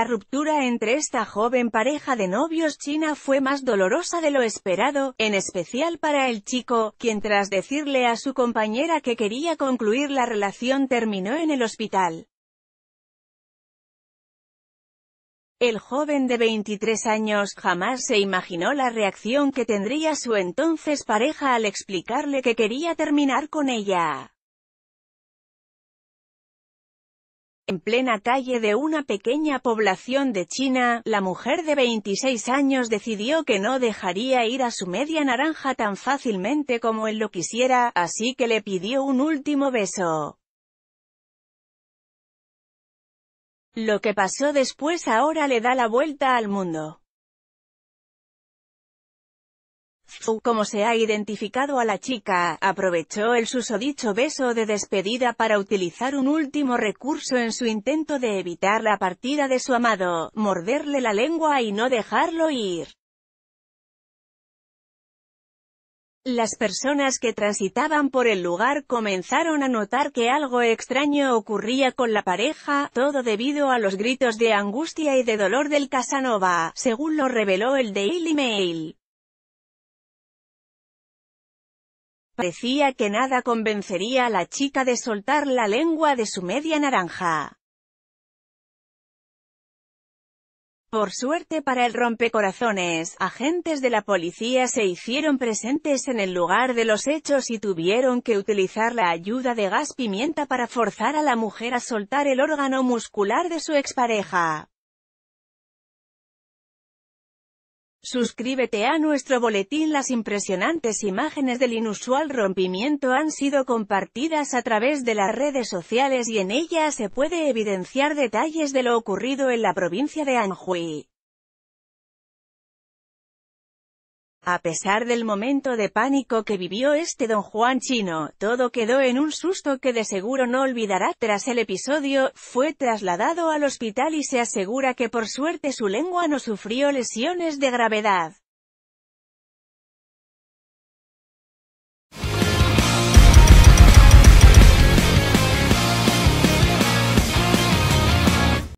la ruptura entre esta joven pareja de novios china fue más dolorosa de lo esperado, en especial para el chico, quien tras decirle a su compañera que quería concluir la relación terminó en el hospital. El joven de 23 años jamás se imaginó la reacción que tendría su entonces pareja al explicarle que quería terminar con ella. En plena calle de una pequeña población de China, la mujer de 26 años decidió que no dejaría ir a su media naranja tan fácilmente como él lo quisiera, así que le pidió un último beso. Lo que pasó después ahora le da la vuelta al mundo. como se ha identificado a la chica, aprovechó el susodicho beso de despedida para utilizar un último recurso en su intento de evitar la partida de su amado, morderle la lengua y no dejarlo ir. Las personas que transitaban por el lugar comenzaron a notar que algo extraño ocurría con la pareja, todo debido a los gritos de angustia y de dolor del Casanova, según lo reveló el Daily Mail. Parecía que nada convencería a la chica de soltar la lengua de su media naranja. Por suerte para el rompecorazones, agentes de la policía se hicieron presentes en el lugar de los hechos y tuvieron que utilizar la ayuda de gas pimienta para forzar a la mujer a soltar el órgano muscular de su expareja. Suscríbete a nuestro boletín. Las impresionantes imágenes del inusual rompimiento han sido compartidas a través de las redes sociales y en ellas se puede evidenciar detalles de lo ocurrido en la provincia de Anhui. A pesar del momento de pánico que vivió este don Juan chino, todo quedó en un susto que de seguro no olvidará. Tras el episodio, fue trasladado al hospital y se asegura que por suerte su lengua no sufrió lesiones de gravedad.